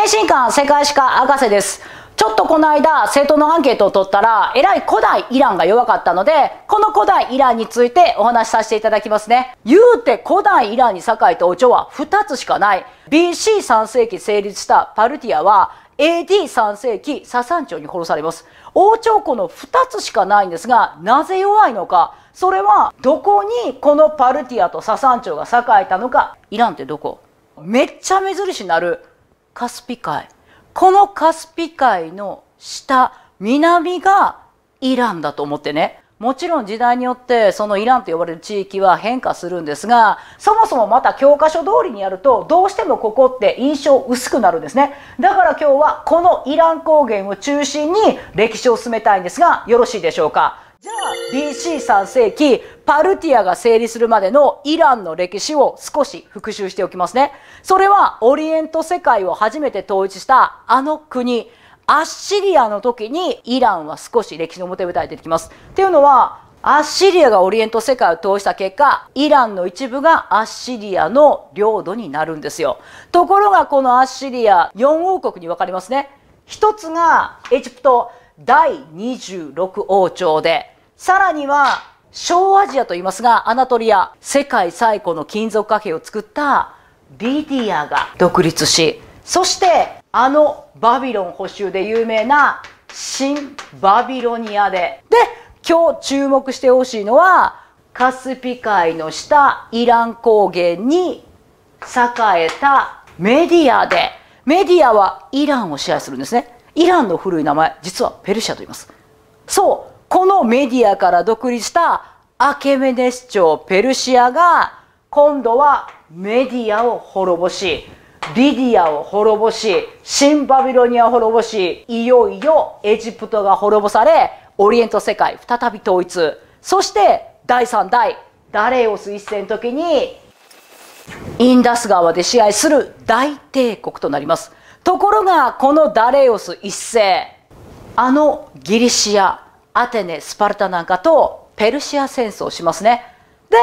検診官世界史家博士ですちょっとこの間、政党のアンケートを取ったら、えらい古代イランが弱かったので、この古代イランについてお話しさせていただきますね。言うて古代イランに栄えたお蝶は2つしかない。BC3 世紀成立したパルティアは、AD3 世紀ササン朝に殺されます。王朝この2つしかないんですが、なぜ弱いのか。それは、どこにこのパルティアとササン朝が栄えたのか。イランってどこめっちゃ目印になるカスピ海このカスピ海の下南がイランだと思ってねもちろん時代によってそのイランと呼ばれる地域は変化するんですがそもそもまた教科書通りにやるとどうしてもここって印象薄くなるんですねだから今日はこのイラン高原を中心に歴史を進めたいんですがよろしいでしょうかじゃあ BC3 世紀パルティアが成立するまでのイランの歴史を少し復習しておきますねそれはオリエント世界を初めて統一したあの国アッシリアの時にイランは少し歴史の表舞台出てきますっていうのはアッシリアがオリエント世界を通した結果イランの一部がアッシリアの領土になるんですよところがこのアッシリア4王国に分かりますね一つがエジプト第26王朝で、さらには小アジアと言いますが、アナトリア、世界最古の金属貨幣を作ったビディアが独立し、そしてあのバビロン補修で有名な新バビロニアで。で、今日注目してほしいのは、カスピ海の下イラン高原に栄えたメディアで、メディアはイランを支配するんですね。イランの古い名前実はペルシャと言いますそうこのメディアから独立したアケメネス朝ペルシアが今度はメディアを滅ぼしリディアを滅ぼし新バビロニアを滅ぼしいよいよエジプトが滅ぼされオリエント世界再び統一そして第3代ダレオス一世の時にインダス川で支配する大帝国となりますところがこのダレオス一世あのギリシアアテネスパルタなんかとペルシア戦争をしますねで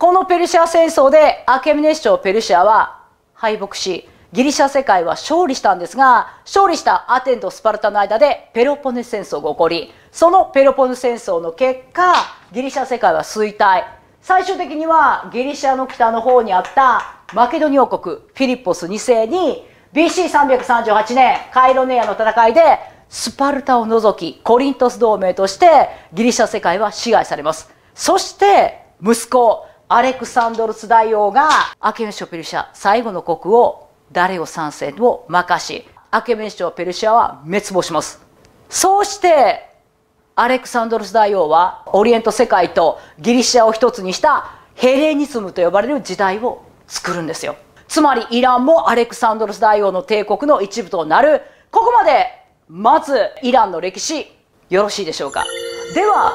このペルシア戦争でアケミネス朝ペルシアは敗北しギリシャ世界は勝利したんですが勝利したアテンとスパルタの間でペロポネ戦争が起こりそのペロポネ戦争の結果ギリシャ世界は衰退最終的にはギリシャの北の方にあったマケドニア王国フィリッポス2世に BC338 年カイロネアの戦いでスパルタを除きコリントス同盟としてギリシャ世界は支配されますそして息子アレクサンドロス大王がアケメショペルシャ最後の国をダレオ3世を任しアケメショペルシャは滅亡しますそうしてアレクサンドロス大王はオリエント世界とギリシャを一つにしたヘレニズムと呼ばれる時代を作るんですよつまりイランもアレクサンドロス大王の帝国の一部となるここまでまずイランの歴史よろしいでしょうかでは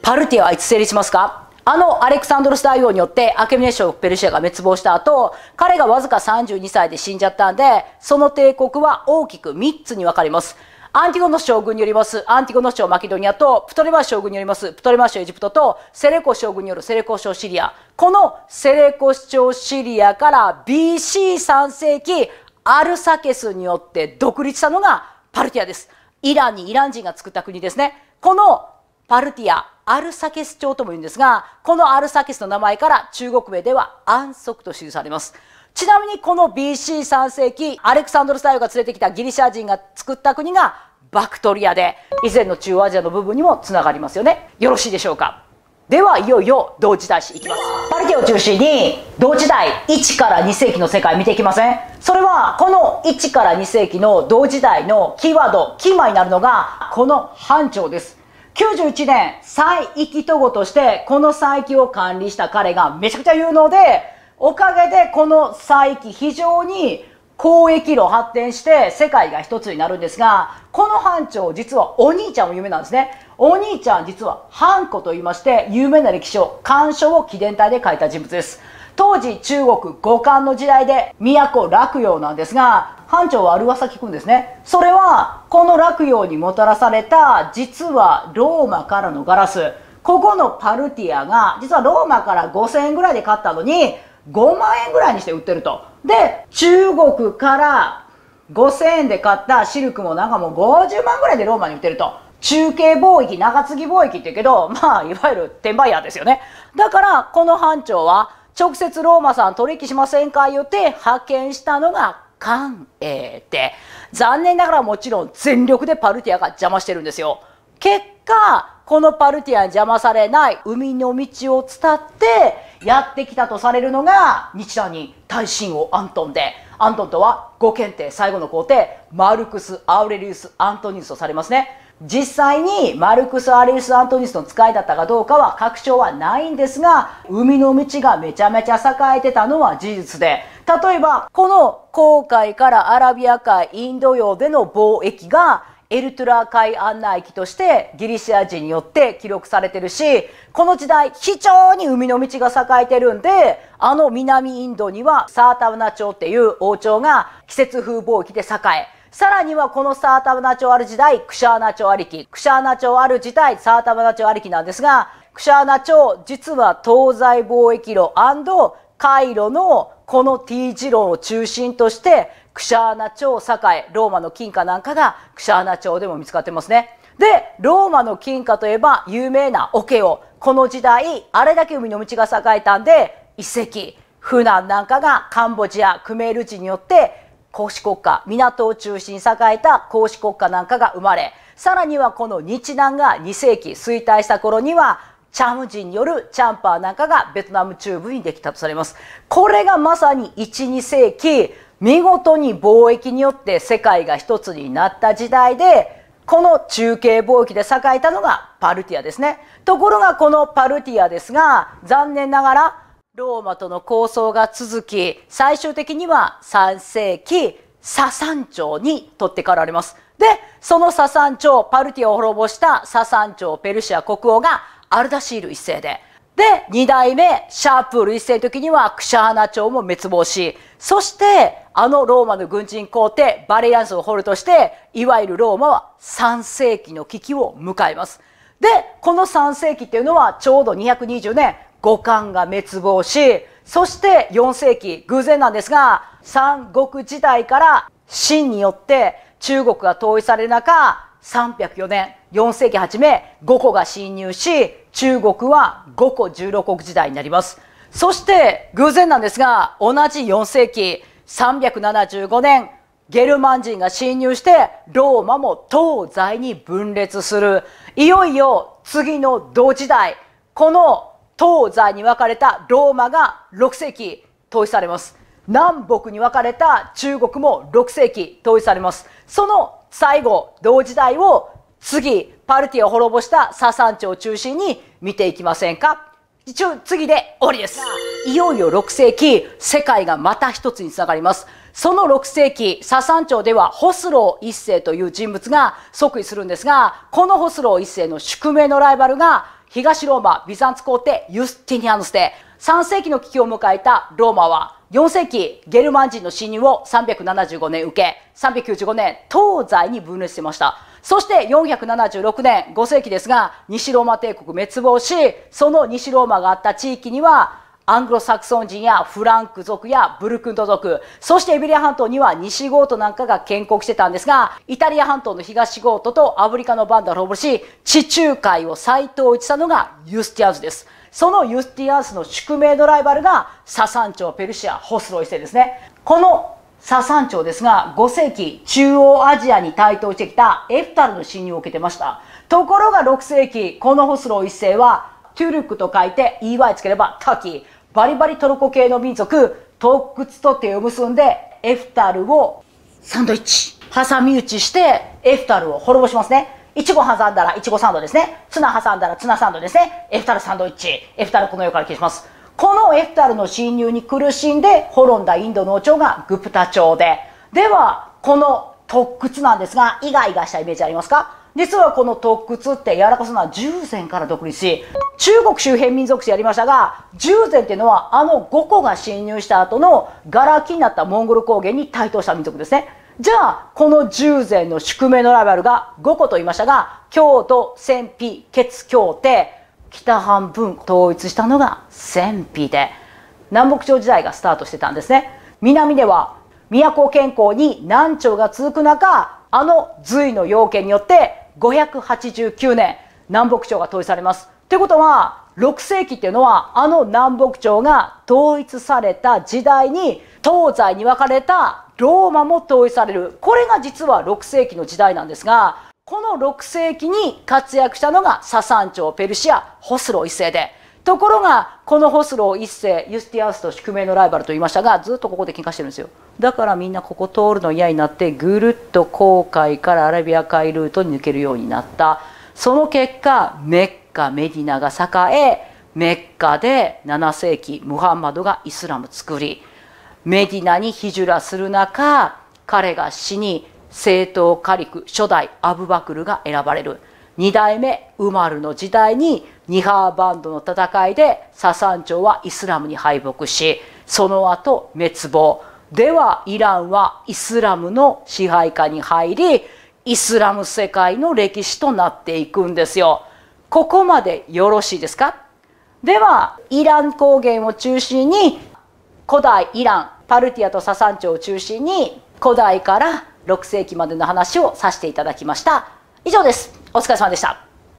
パルティアはいつ成立しますかあのアレクサンドロス大王によってアケミネショペルシアが滅亡した後、彼がわずか32歳で死んじゃったんで、その帝国は大きく3つに分かれます。アンティゴノス将軍によりますアンティゴノス朝マケドニアとプトレマス将軍によりますプトレマス朝エジプトとセレコ将軍によるセレコ朝シリアこのセレコ朝シリアから BC3 世紀アルサケスによって独立したのがパルティアですイランにイラン人が作った国ですねこのパルティアアルサケス朝とも言うんですがこのアルサケスの名前から中国名では安息と記されますちなみにこの BC3 世紀アレクサンドルイオが連れてきたギリシャ人が作った国がバクトリアで以前の中央アジアの部分にもつながりますよねよろしいでしょうかではいよいよ同時代史いきますパリィを中心に同時代1から2世紀の世界見ていきませんそれはこの1から2世紀の同時代のキーワードキーマになるのがこの班長です91年西域都合としてこの西域を管理した彼がめちゃくちゃ有能でおかげでこの再起非常に交易路発展して世界が一つになるんですがこの班長実はお兄ちゃんも有名なんですねお兄ちゃん実はハンコと言いまして有名な歴史書「漢書」を紀伝体で書いた人物です当時中国五漢の時代で都洛陽なんですが班長はある噂聞くんですねそれはこの洛陽にもたらされた実はローマからのガラスここのパルティアが実はローマから5000円ぐらいで買ったのに5万円ぐらいにして売ってると。で、中国から5000円で買ったシルクもなんかもう50万ぐらいでローマに売ってると。中継貿易、長継ぎ貿易って言うけど、まあ、いわゆる転売ヤーですよね。だから、この班長は、直接ローマさん取引しませんか言って派遣したのが関英で、残念ながらもちろん全力でパルティアが邪魔してるんですよ。結果、このパルティアに邪魔されない海の道を伝って、やってきたとされるのが日大に大神をアントンでアントンとは5検定最後の皇帝マルクス・アウレリウス・アントニウスとされますね実際にマルクス・アレリウス・アントニウスの使いだったかどうかは確証はないんですが海の道がめちゃめちゃ栄えてたのは事実で例えばこの航海からアラビア海インド洋での貿易がエルトゥラ海案内機としてギリシア人によって記録されてるしこの時代非常に海の道が栄えてるんであの南インドにはサータウナ朝っていう王朝が季節風貿易で栄えさらにはこのサータウナ朝ある時代クシャーナ朝ありきクシャーナ朝ある時代サータウナ朝ありきなんですがクシャーナ朝実は東西貿易路回路のこの T 字路を中心としてクシャーナ朝栄ローマの金貨なんかがクシャーナ朝でも見つかってますねでローマの金貨といえば有名な桶をこの時代あれだけ海の道が栄えたんで遺跡フナンなんかがカンボジアクメール人によって公私国家港を中心に栄えた公私国家なんかが生まれさらにはこの日南が2世紀衰退した頃にはチャム人によるチャンパーなんかがベトナム中部にできたとされます。これがまさに1、2世紀見事に貿易によって世界が一つになった時代でこの中継貿易で栄えたのがパルティアですねところがこのパルティアですが残念ながらローマとの抗争が続き最終的には3世紀ササン朝に取ってかられますでそのササン朝パルティアを滅ぼしたササン朝ペルシア国王がアルダシール1世でで、二代目、シャープール一世の時には、クシャーナ朝も滅亡し、そして、あのローマの軍人皇帝、バレリアンスを掘るとして、いわゆるローマは3世紀の危機を迎えます。で、この3世紀っていうのは、ちょうど220年、五冠が滅亡し、そして4世紀、偶然なんですが、三国時代から秦によって中国が統一される中、304年4世紀初め5個が侵入し中国は5個16国時代になりますそして偶然なんですが同じ4世紀375年ゲルマン人が侵入してローマも東西に分裂するいよいよ次の同時代この東西に分かれたローマが6世紀統一されます南北に分かれた中国も6世紀統一されますその最後同時代を次パルティを滅ぼしたササンチを中心に見ていきませんか一応次で終わりですいよいよ6世紀世界がまた一つにつながりますその6世紀ササン朝ではホスロー一世という人物が即位するんですがこのホスロー一世の宿命のライバルが東ローマビザンツ皇帝ユスティニアヌスで3世紀の危機を迎えたローマは4世紀ゲルマン人の侵入を375年受け395年東西に分裂しましたそして476年5世紀ですが西ローマ帝国滅亡しその西ローマがあった地域にはアングロサクソン人やフランク族やブルクント族そしてエビリア半島には西ゴートなんかが建国してたんですがイタリア半島の東ゴートとアフリカのバンダを滅ぼし地中海を再統一したのがユスティアースですそのユスティアースの宿命のライバルがササン朝ペルシアホスロイ世ですねこのササン朝ですが5世紀中央アジアに台頭してきたエフタルの侵入を受けてましたところが6世紀このホスロイ世はトゥルクと書いて EY つければタキー。バリバリトルコ系の民族、トークツと手を結んで、エフタルをサンドイッチ。挟み撃ちして、エフタルを滅ぼしますね。いちご挟んだらいちごサンドですね。ツナ挟んだらツナサンドですね。エフタルサンドイッチ。エフタルこの世から消します。このエフタルの侵入に苦しんで滅んだインドの王朝がグプタ朝で。では、このクツなんですが、イガイガしたイメージありますか実はこの特屈ってやらかすのは従前から独立し中国周辺民族史やりましたが従前っていうのはあの五個が侵入した後の柄らになったモンゴル高原に台頭した民族ですねじゃあこの従前の宿命のライバルが五個と言いましたが京都戦費血協定北半分統一したのが戦費で南北朝時代がスタートしてたんですね南では都健康に南朝が続く中あの隋の要件によって589年南北朝が統一されます。ってことは6世紀っていうのはあの南北朝が統一された時代に東西に分かれたローマも統一されるこれが実は6世紀の時代なんですがこの6世紀に活躍したのがササン朝ペルシアホスロ1世で。ところがこのホスロー一世ユスティアウスと宿命のライバルと言いましたがずっとここで喧嘩してるんですよだからみんなここ通るの嫌になってぐるっと航海からアラビア海ルートに抜けるようになったその結果メッカメディナが栄えメッカで7世紀ムハンマドがイスラム作りメディナにヒジュラする中彼が死に正統カリフ初代アブバクルが選ばれる二代目ウマルの時代にニハーバンドの戦いでササン朝はイスラムに敗北しその後滅亡ではイランはイスラムの支配下に入りイスラム世界の歴史となっていくんですよ。ここまでよろしいですかではイラン高原を中心に古代イランパルティアとササン朝を中心に古代から6世紀までの話をさせていただきました。以上です。お疲れ様でした。